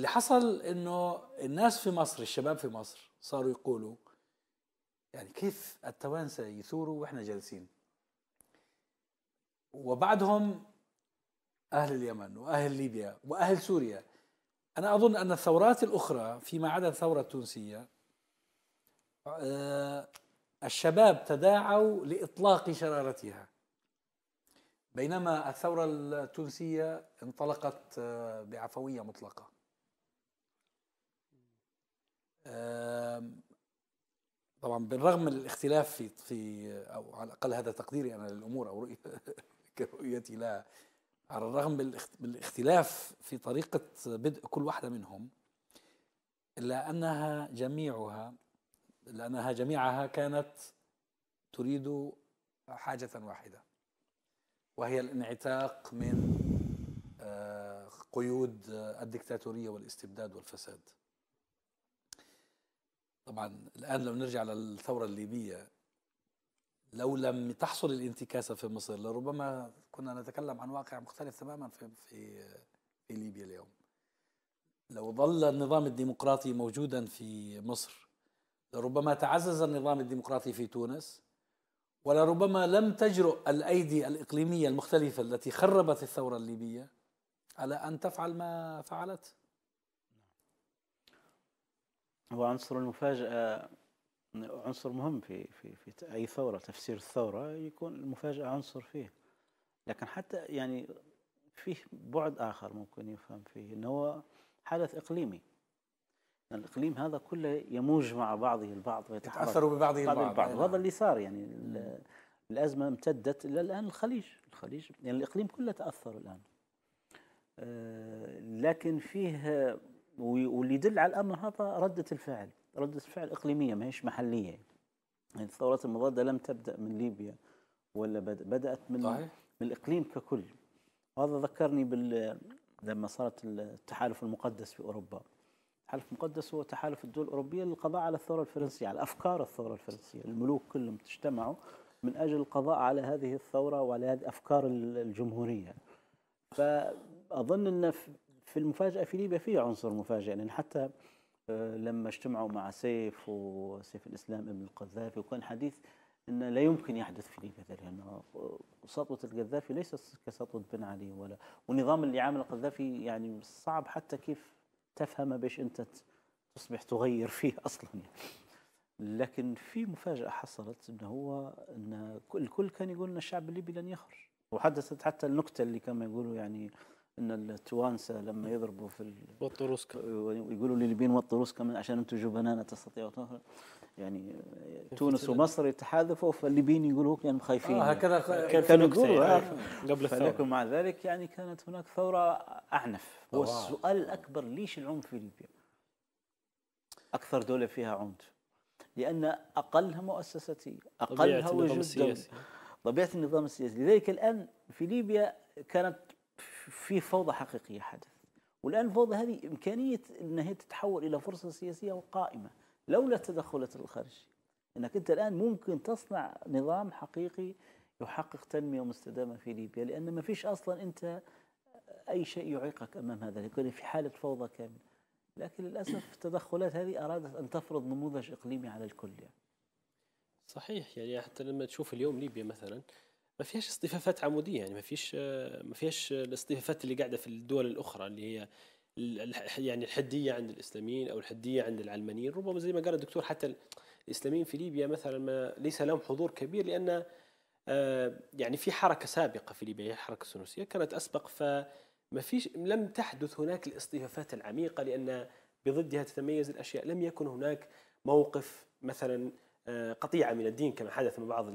اللي حصل انه الناس في مصر الشباب في مصر صاروا يقولوا يعني كيف التوانسه يثوروا واحنا جالسين وبعدهم اهل اليمن واهل ليبيا واهل سوريا انا اظن ان الثورات الاخرى فيما عدا الثوره التونسيه آه، الشباب تداعوا لاطلاق شرارتها بينما الثوره التونسيه انطلقت آه، بعفويه مطلقه طبعا بالرغم من الاختلاف في في او على الاقل هذا تقديري انا للامور او رؤية كرؤيتي لها على الرغم من الاختلاف في طريقه بدء كل واحده منهم الا انها جميعها لانها جميعها كانت تريد حاجه واحده وهي الانعتاق من آه، قيود الدكتاتوريه والاستبداد والفساد طبعا الان لو نرجع للثوره الليبيه لو لم تحصل الانتكاسه في مصر لربما كنا نتكلم عن واقع مختلف تماما في في في ليبيا اليوم لو ظل النظام الديمقراطي موجودا في مصر لربما تعزز النظام الديمقراطي في تونس ولربما لم تجرؤ الايدي الاقليميه المختلفه التي خربت الثوره الليبيه على ان تفعل ما فعلت هو عنصر المفاجأة عنصر مهم في في في أي ثورة تفسير الثورة يكون المفاجأة عنصر فيه لكن حتى يعني فيه بعد آخر ممكن يفهم فيه أنه هو حدث إقليمي يعني الإقليم هذا كله يموج مع بعضه البعض ويتحرك يتأثروا ببعضه البعض, البعض. نعم. وهذا اللي صار يعني الأزمة امتدت إلى الآن الخليج الخليج يعني الإقليم كله تأثر الآن آه، لكن فيه واللي يدل على الامر هذا رده الفعل رده الفعل اقليميه ما هيش محليه يعني الثورات المضاده لم تبدا من ليبيا ولا بدات من صحيح. من الاقليم ككل وهذا ذكرني بال لما صارت التحالف المقدس في اوروبا التحالف المقدس هو تحالف الدول الاوروبيه للقضاء على الثوره الفرنسيه على افكار الثوره الفرنسيه الملوك كلهم اجتمعوا من اجل القضاء على هذه الثوره وعلى هذه افكار الجمهوريه فاظن ان في المفاجاه في ليبيا في عنصر مفاجئ لان حتى آه، لما اجتمعوا مع سيف وسيف الاسلام ابن القذافي وكان حديث ان لا يمكن يحدث في ليبيا ذلك لان سطوه القذافي ليست كسطوه بن علي ولا والنظام اللي عامل القذافي يعني صعب حتى كيف تفهمه باش انت تصبح تغير فيه اصلا يعني. لكن في مفاجاه حصلت انه هو ان الكل كان يقول ان الشعب الليبي لن يخرج وحدثت حتى النكته اللي كما يقولوا يعني ان التوانسه لما يضربوا في وطوا ويقولوا لليبيين وطوا عشان انتم لا تستطيعوا يعني تونس ومصر يتحالفوا فالليبيين يقولوا كانوا يعني خايفين آه هكذا كان كانوا يقولوا يعني قبل الثوره فلكن مع ذلك يعني كانت هناك ثوره اعنف والسؤال الاكبر ليش العنف في ليبيا؟ اكثر دوله فيها عنف لان اقلها مؤسستي اقلها وجود طبيعه النظام السياسي لذلك الان في ليبيا كانت في فوضى حقيقيه حدث والان الفوضى هذه امكانيه انها تتحول الى فرصه سياسيه قائمه لولا التدخلات الخارجيه انك انت الان ممكن تصنع نظام حقيقي يحقق تنميه مستدامه في ليبيا لان ما فيش اصلا انت اي شيء يعيقك امام هذا يكون في حاله فوضى كامله لكن للاسف التدخلات هذه ارادت ان تفرض نموذج اقليمي على الكل يعني. صحيح يعني حتى لما تشوف اليوم ليبيا مثلا ما فيهاش اصطفافات عموديه يعني ما فيش ما فيهاش الاصطفافات اللي قاعده في الدول الاخرى اللي هي يعني الحديه عند الاسلاميين او الحديه عند العلمانيين ربما زي ما قال الدكتور حتى الاسلاميين في ليبيا مثلا ما ليس لهم حضور كبير لان آه، يعني في حركه سابقه في ليبيا هي الحركه السنوسيه كانت اسبق فما فيش لم تحدث هناك الاصطفافات العميقه لان بضدها تتميز الاشياء لم يكن هناك موقف مثلا آه، قطيعه من الدين كما حدث من بعض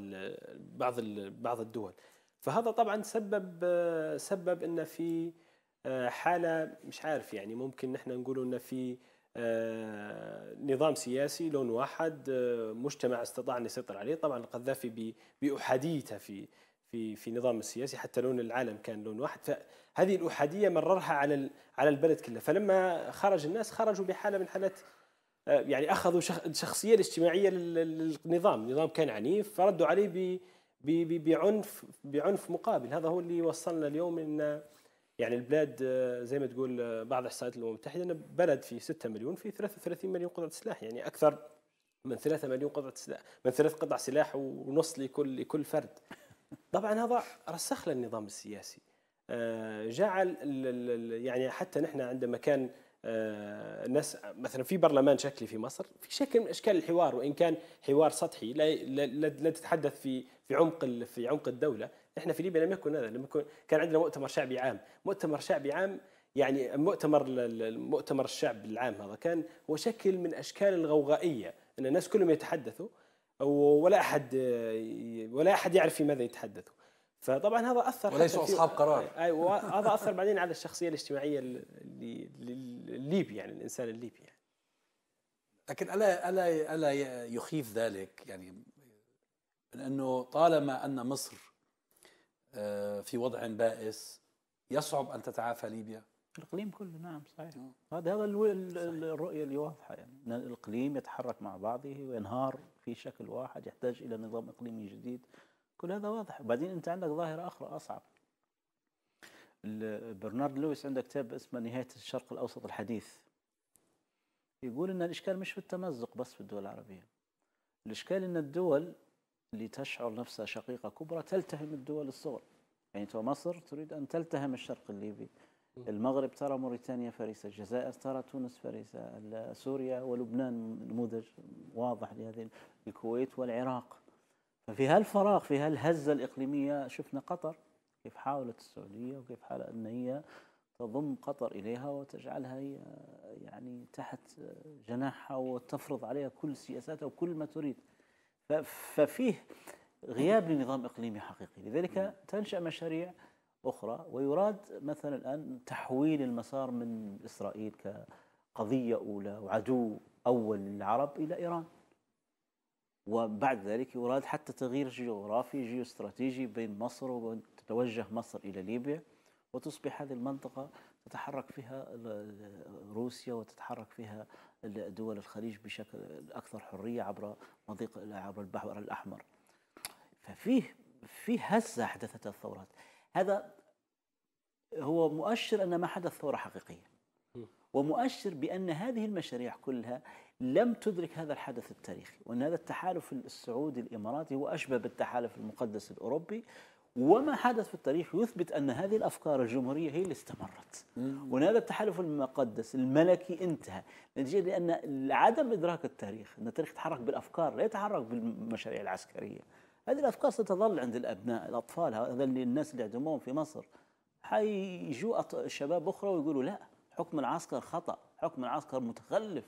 بعض بعض الدول فهذا طبعا سبب آه، سبب ان في آه، حاله مش عارف يعني ممكن نحن نقول ان في نظام سياسي لون واحد مجتمع استطاع ان يسيطر عليه طبعا القذافي باحاديته في في في نظام السياسي حتى لون العالم كان لون واحد فهذه الاحاديه مررها على على البلد كله فلما خرج الناس خرجوا بحاله من حالات آه، يعني اخذوا الشخصيه الاجتماعيه للنظام، النظام كان عنيف فردوا عليه بعنف بعنف مقابل، هذا هو اللي وصلنا اليوم ان يعني البلاد آه، زي ما تقول آه، بعض احصائيات الامم المتحده ان بلد فيه 6 مليون فيه 33 مليون قطعه سلاح يعني اكثر من 3 مليون قطعه سلاح من ثلاث قطع سلاح ونص لكل لكل فرد. طبعا هذا رسخ للنظام السياسي. جعل يعني حتى نحن عندما كان آه، الناس مثلا في برلمان شكلي في مصر في شكل من اشكال الحوار وان كان حوار سطحي لا لا, لا تتحدث في في عمق في عمق الدوله احنا في ليبيا لم يكن هذا لم يكن كان عندنا مؤتمر شعبي عام مؤتمر شعبي عام يعني مؤتمر المؤتمر الشعب العام هذا كان هو شكل من اشكال الغوغائيه ان الناس كلهم يتحدثوا ولا احد ولا احد يعرف في ماذا يتحدثوا فطبعا هذا اثر وليسوا اصحاب قرار ايوه هذا اثر بعدين على الشخصيه الاجتماعيه الليبي يعني الانسان الليبي يعني. لكن الا الا الا يخيف ذلك يعني من انه طالما ان مصر آه، في وضع بائس يصعب ان تتعافى ليبيا الاقليم كله نعم صحيح نعم. هذا هذا الرؤيه اللي واضحه يعني ان الاقليم يتحرك مع بعضه وينهار في شكل واحد يحتاج الى نظام اقليمي جديد كل هذا واضح وبعدين انت عندك ظاهره اخرى اصعب برنارد لويس عنده كتاب اسمه نهايه الشرق الاوسط الحديث يقول ان الاشكال مش في التمزق بس في الدول العربيه الاشكال ان الدول اللي تشعر نفسها شقيقه كبرى تلتهم الدول الصغرى يعني تو مصر تريد ان تلتهم الشرق الليبي المغرب ترى موريتانيا فريسة الجزائر ترى تونس فريسة سوريا ولبنان نموذج واضح لهذه الكويت والعراق ففي هالفراغ في هالهزه الاقليميه شفنا قطر كيف حاولت السعوديه وكيف حاولت ان هي تضم قطر اليها وتجعلها هي يعني تحت جناحها وتفرض عليها كل سياساتها وكل ما تريد ففيه غياب لنظام اقليمي حقيقي لذلك تنشا مشاريع اخرى ويراد مثلا الان تحويل المسار من اسرائيل كقضيه اولى وعدو اول للعرب الى ايران وبعد ذلك يراد حتى تغيير جيوغرافي جيوستراتيجي بين مصر وبين تتوجه مصر إلى ليبيا وتصبح هذه المنطقة تتحرك فيها روسيا وتتحرك فيها دول الخليج بشكل أكثر حرية عبر مضيق عبر البحر الأحمر ففيه في هزة حدثت الثورات هذا هو مؤشر أن ما حدث ثورة حقيقية ومؤشر بأن هذه المشاريع كلها لم تدرك هذا الحدث التاريخي وأن هذا التحالف السعودي الإماراتي هو أشبه بالتحالف المقدس الأوروبي وما حدث في التاريخ يثبت أن هذه الأفكار الجمهورية هي اللي استمرت وأن هذا التحالف المقدس الملكي انتهى نتيجة لأن عدم إدراك التاريخ أن التاريخ يتحرك بالأفكار لا يتحرك بالمشاريع العسكرية هذه الأفكار ستظل عند الأبناء الأطفال هذا اللي الناس اللي عندهم في مصر حيجوا شباب أخرى ويقولوا لا حكم العسكر خطأ حكم العسكر متخلف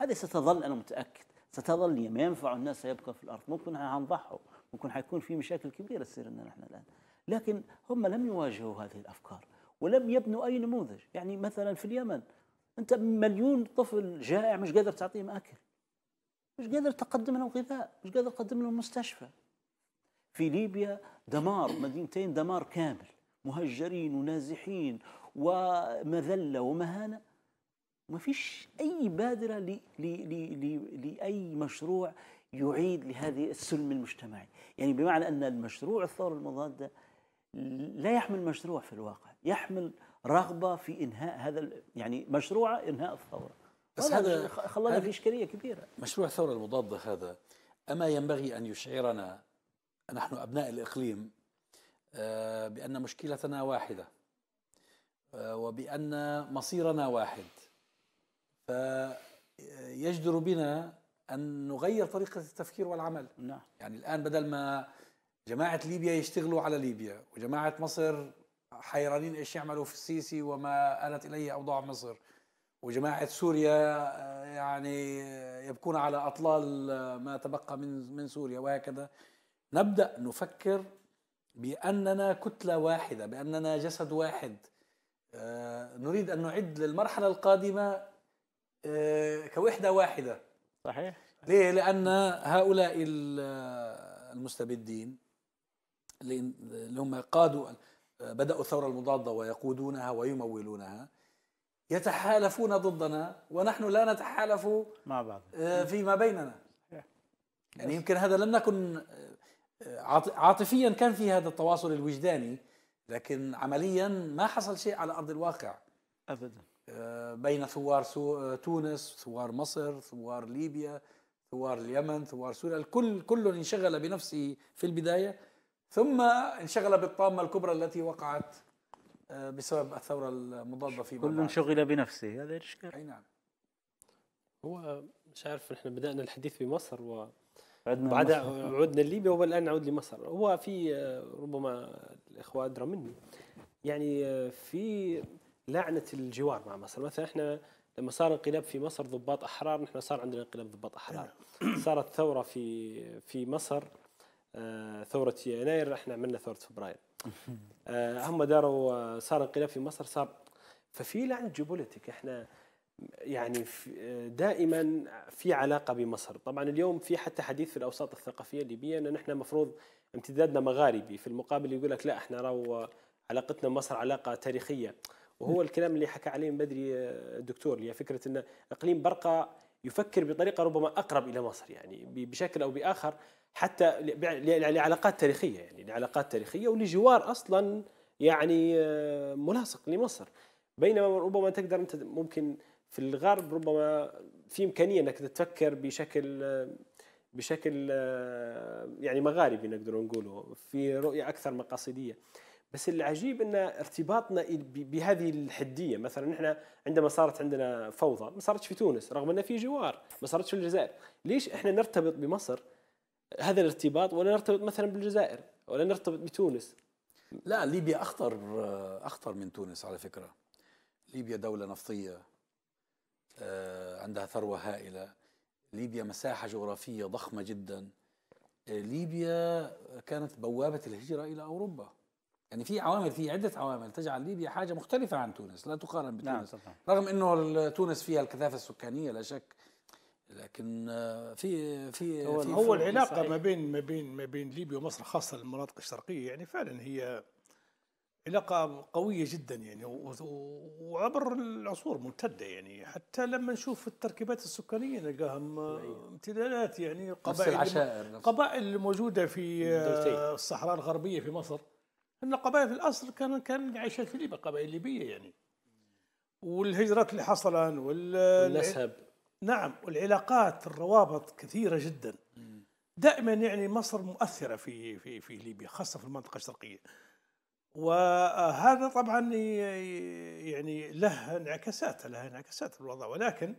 هذه ستظل أنا متأكد ستظل ما ينفع الناس سيبقى في الأرض ممكن هنضحوا ممكن حيكون في مشاكل كبيرة تصير لنا نحن الآن لكن هم لم يواجهوا هذه الأفكار ولم يبنوا أي نموذج يعني مثلا في اليمن أنت مليون طفل جائع مش قادر تعطيهم أكل مش قادر تقدم لهم غذاء مش قادر تقدم لهم مستشفى في ليبيا دمار مدينتين دمار كامل مهجرين ونازحين ومذلة ومهانة ما فيش أي بادرة لي لي لي لي لأي مشروع يعيد لهذه السلم المجتمعي يعني بمعنى أن المشروع الثورة المضادة لا يحمل مشروع في الواقع يحمل رغبة في إنهاء هذا يعني مشروع إنهاء الثورة بس هذا خلانا في إشكالية كبيرة مشروع الثورة المضادة هذا أما ينبغي أن يشعرنا نحن أبناء الإقليم آه، بأن مشكلتنا واحدة آه، وبأن مصيرنا واحد فيجدر بنا أن نغير طريقة التفكير والعمل نعم. يعني الآن بدل ما جماعة ليبيا يشتغلوا على ليبيا وجماعة مصر حيرانين إيش يعملوا في السيسي وما آلت إليه أوضاع مصر وجماعة سوريا آه، يعني يبكون على أطلال ما تبقى من من سوريا وهكذا نبدأ نفكر بأننا كتلة واحدة بأننا جسد واحد آه، نريد أن نعد للمرحلة القادمة آه، كوحدة واحدة صحيح ليه؟ لأن هؤلاء المستبدين اللي هم قادوا بدأوا الثورة المضادة ويقودونها ويمولونها يتحالفون ضدنا ونحن لا نتحالف مع بعض آه، فيما بيننا يعني يمكن هذا لم نكن آه، عاطفيا كان في هذا التواصل الوجداني لكن عمليا ما حصل شيء على ارض الواقع ابدا بين ثوار تونس ثوار مصر ثوار ليبيا ثوار اليمن ثوار سوريا الكل كل انشغل بنفسه في البداية ثم انشغل بالطامة الكبرى التي وقعت آه، بسبب الثورة المضادة في كل انشغل بنفسه هذا الإشكال أي نعم هو مش عارف احنا بدأنا الحديث بمصر و بعد عدنا لليبيا والآن نعود لمصر هو في آه، ربما الإخوة أدرى مني يعني آه، في لعنه الجوار مع مصر مثلا احنا لما صار انقلاب في مصر ضباط احرار نحن صار عندنا انقلاب ضباط احرار نعم. صارت ثوره في في مصر آه، ثوره يناير احنا عملنا ثوره فبراير آه، هم داروا آه، صار انقلاب في مصر صار ففي لعنه جيوبوليتيك احنا يعني دائما في علاقه بمصر طبعا اليوم في حتى حديث في الاوساط الثقافيه الليبيه ان احنا المفروض امتدادنا مغاربي في المقابل يقول لك لا احنا راهو علاقتنا بمصر علاقه تاريخيه وهو الكلام اللي حكى عليه من بدري آه، الدكتور اللي هي فكره ان اقليم برقه يفكر بطريقه ربما اقرب الى مصر يعني بشكل او باخر حتى يعني لعلاقات تاريخيه يعني لعلاقات تاريخيه ولجوار اصلا يعني آه، ملاصق لمصر بينما ربما تقدر انت ممكن في الغرب ربما في امكانيه انك تفكر بشكل آه، بشكل يعني مغاربي نقدر نقوله في رؤيه اكثر مقاصديه. بس العجيب ان ارتباطنا بهذه الحديه مثلا نحن عندما صارت عندنا فوضى ما صارتش في تونس رغم انه في جوار ما صارتش في الجزائر ليش احنا نرتبط بمصر هذا الارتباط ولا نرتبط مثلا بالجزائر ولا نرتبط بتونس لا ليبيا اخطر اخطر من تونس على فكره ليبيا دوله نفطيه آه، عندها ثروه هائله ليبيا مساحه جغرافيه ضخمه جدا آه، ليبيا كانت بوابه الهجره الى اوروبا يعني في عوامل في عده عوامل تجعل ليبيا حاجه مختلفه عن تونس لا تقارن نعم، بتونس نعم رغم انه تونس فيها الكثافه السكانيه لا شك لكن آه، في في هو, في هو العلاقه صحيح. ما بين ما بين ما بين ليبيا ومصر خاصه المناطق الشرقيه يعني فعلا هي علاقه قويه جدا يعني وعبر العصور ممتده يعني حتى لما نشوف التركيبات السكانيه نلقاها آه، امتدادات يعني قبائل العشائر قبائل موجوده في آه، الصحراء الغربيه في مصر ان القبائل في الاصل كان كان عايشه في ليبيا قبائل ليبيه يعني والهجرات اللي حصلت والنسب نعم والعلاقات الروابط كثيره جدا دائما يعني مصر مؤثره في في في ليبيا خاصه في المنطقه الشرقيه وهذا طبعا يعني له انعكاسات له انعكاسات في الوضع ولكن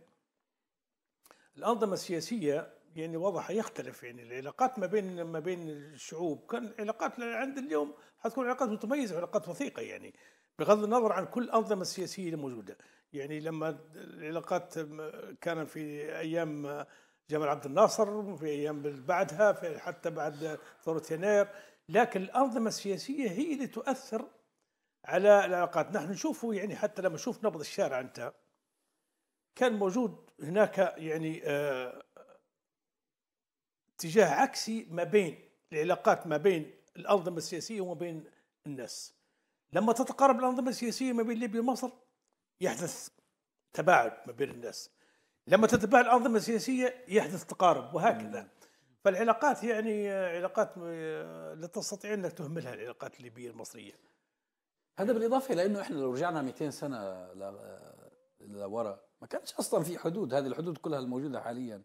الانظمه السياسيه يعني وضعها يختلف يعني العلاقات ما بين ما بين الشعوب كان العلاقات عند اليوم حتكون علاقات متميزه وعلاقات وثيقه يعني بغض النظر عن كل الانظمه السياسيه الموجوده يعني لما العلاقات كان في ايام جمال عبد الناصر في ايام بعدها في حتى بعد ثوره يناير لكن الانظمه السياسيه هي اللي تؤثر على العلاقات نحن نشوفه يعني حتى لما نشوف نبض الشارع انت كان موجود هناك يعني آه، اتجاه عكسي ما بين العلاقات ما بين الانظمه السياسيه وما بين الناس لما تتقارب الانظمه السياسيه ما بين ليبيا ومصر يحدث تباعد ما بين الناس لما تتباعد الانظمه السياسيه يحدث تقارب وهكذا فالعلاقات يعني علاقات لا تستطيع انك تهملها العلاقات الليبيه المصريه هذا بالاضافه الى انه احنا لو رجعنا 200 سنه لورا ما كانش اصلا في حدود هذه الحدود كلها الموجوده حاليا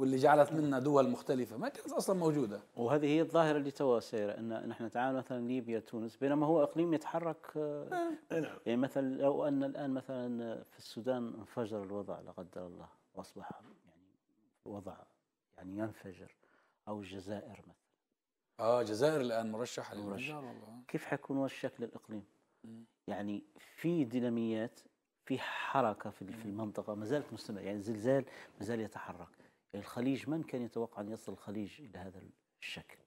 واللي جعلت منا دول مختلفه ما كانت اصلا موجوده وهذه هي الظاهره اللي توا سيره ان نحن نتعامل مثلا ليبيا تونس بينما هو اقليم يتحرك آه، آه، نعم. يعني مثلا لو ان الان مثلا في السودان انفجر الوضع لا قدر الله واصبح يعني وضع يعني ينفجر او الجزائر مثلا اه الجزائر الان مرشحه مرشح. كيف حيكون الشكل الاقليم؟ يعني في ديناميات في حركه في المنطقه ما زالت مستمره يعني الزلزال ما زال يتحرك الخليج من كان يتوقع أن يصل الخليج إلى هذا الشكل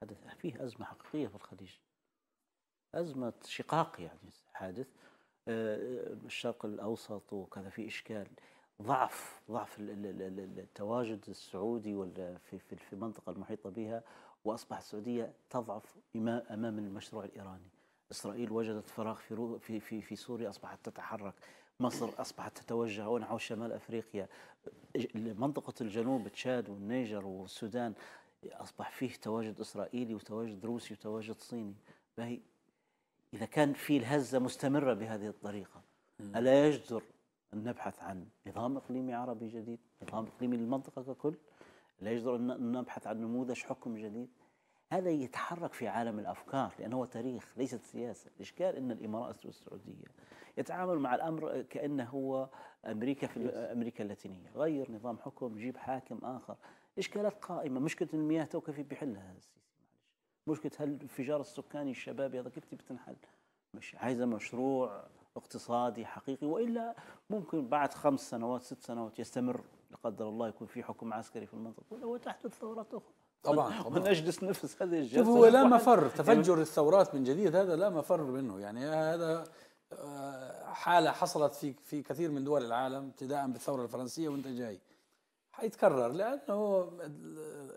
حدث فيه أزمة حقيقية في الخليج أزمة شقاق يعني حادث آه، الشرق الأوسط وكذا في إشكال ضعف ضعف التواجد السعودي في في المنطقة المحيطة بها وأصبحت السعودية تضعف أمام المشروع الإيراني إسرائيل وجدت فراغ في في في سوريا أصبحت تتحرك مصر أصبحت تتوجه نحو شمال أفريقيا منطقة الجنوب تشاد والنيجر والسودان أصبح فيه تواجد إسرائيلي وتواجد روسي وتواجد صيني فهي إذا كان في الهزة مستمرة بهذه الطريقة ألا يجدر أن نبحث عن نظام إقليمي عربي جديد نظام إقليمي للمنطقة ككل لا يجدر أن نبحث عن نموذج حكم جديد هذا يتحرك في عالم الافكار لانه هو تاريخ ليست سياسه، الاشكال ان الامارات والسعوديه يتعامل مع الامر كانه هو امريكا في امريكا اللاتينيه، غير نظام حكم، جيب حاكم اخر، اشكالات قائمه، مشكله المياه تو كيف بيحلها السيسي معلش، مشكله الانفجار السكاني الشبابي هذا كيف بتنحل؟ مش عايزه مشروع اقتصادي حقيقي والا ممكن بعد خمس سنوات ست سنوات يستمر لا قدر الله يكون في حكم عسكري في المنطقه وتحدث ثورات اخرى طبعا, طبعا. ونجلس نفس هذه الجلسه هو لا مفر تفجر الثورات من جديد هذا لا مفر منه يعني هذا آه، حاله حصلت في في كثير من دول العالم ابتداء بالثوره الفرنسيه وانت جاي حيتكرر لانه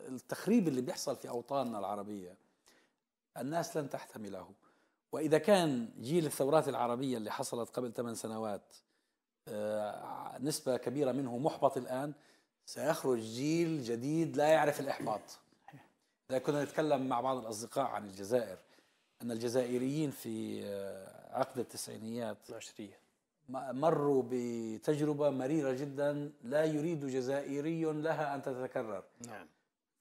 التخريب اللي بيحصل في اوطاننا العربيه الناس لن تحتمله واذا كان جيل الثورات العربيه اللي حصلت قبل ثمان سنوات آه، نسبه كبيره منه محبط الان سيخرج جيل جديد لا يعرف الاحباط كنا نتكلم مع بعض الأصدقاء عن الجزائر أن الجزائريين في آه، عقد التسعينيات العشرية مروا بتجربة مريرة جدا لا يريد جزائري لها أن تتكرر نعم.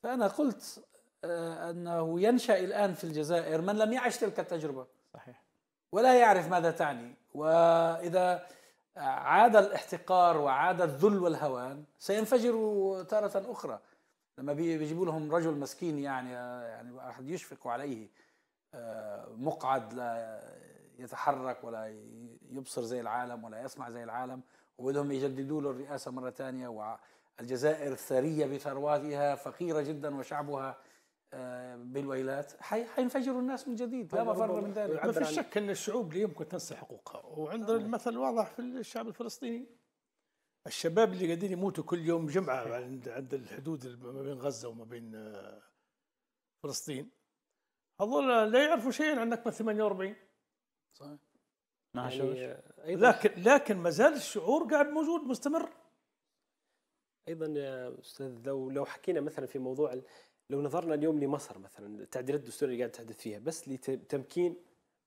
فأنا قلت آه، أنه ينشأ الآن في الجزائر من لم يعش تلك التجربة صحيح ولا يعرف ماذا تعني وإذا عاد الاحتقار وعاد الذل والهوان سينفجر تارة أخرى لما بيجيبوا لهم رجل مسكين يعني يعني احد يشفق عليه آه، مقعد لا يتحرك ولا يبصر زي العالم ولا يسمع زي العالم وبدهم يجددوا له الرئاسه مره ثانيه والجزائر ثريه بثرواتها فقيره جدا وشعبها آه، بالويلات حينفجروا الناس من جديد لا طيب، مفر من ذلك ما في شك ان الشعوب لا يمكن تنسى حقوقها وعندنا آه. المثل واضح في الشعب الفلسطيني الشباب اللي قاعدين يموتوا كل يوم جمعه عند عند الحدود ما بين غزه وما بين آه، فلسطين هذول لا يعرفوا شيئا عن نكبة 48 صحيح ما يعني لكن لكن ما زال الشعور قاعد موجود مستمر ايضا يا استاذ لو لو حكينا مثلا في موضوع لو نظرنا اليوم لمصر مثلا التعديلات الدستوريه اللي قاعد تحدث فيها بس لتمكين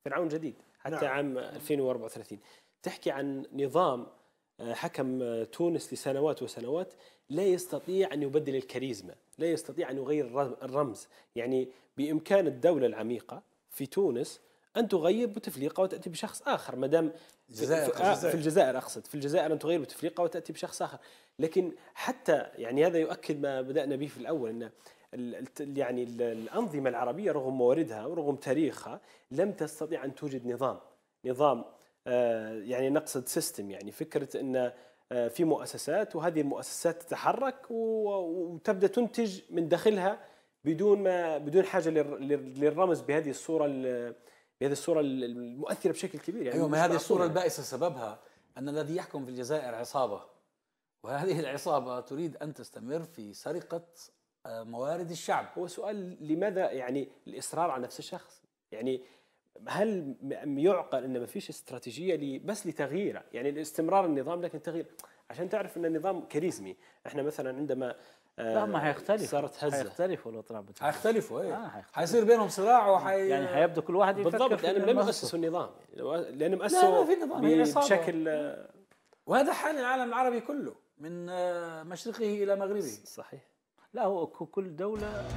فرعون جديد حتى نعم. عام 2034 تحكي عن نظام حكم تونس لسنوات وسنوات لا يستطيع أن يبدل الكاريزما لا يستطيع أن يغير الرمز يعني بإمكان الدولة العميقة في تونس أن تغير بتفليقة وتأتي بشخص آخر ما دام في, الجزائر. في الجزائر أقصد في الجزائر أن تغير بتفليقة وتأتي بشخص آخر لكن حتى يعني هذا يؤكد ما بدأنا به في الأول أن يعني الأنظمة العربية رغم مواردها ورغم تاريخها لم تستطيع أن توجد نظام نظام آه، يعني نقصد سيستم يعني فكره ان آه، في مؤسسات وهذه المؤسسات تتحرك وتبدا تنتج من داخلها بدون ما بدون حاجه للرمز بهذه الصوره بهذه الصوره المؤثره بشكل كبير يعني ايوه ما هذه الصوره يعني. البائسه سببها ان الذي يحكم في الجزائر عصابه وهذه العصابه تريد ان تستمر في سرقه آه، موارد الشعب هو سؤال لماذا يعني الاصرار على نفس الشخص يعني هل يعقل ان ما فيش استراتيجيه بس لتغييره يعني الاستمرار النظام لكن تغيير عشان تعرف ان النظام كاريزمي احنا مثلا عندما آه، لا ما هيختلف صارت هزه هيختلفوا الاطراف بتاعتهم هيختلفوا ايه آه هيصير بينهم صراع وحي يعني هيبدو كل واحد يفكر بالضبط لانهم لم يؤسسوا النظام لأنهم اسسوا لا في نظام بشكل آه، وهذا حال العالم العربي كله من آه، مشرقه الى مغربه صحيح لا هو كل دوله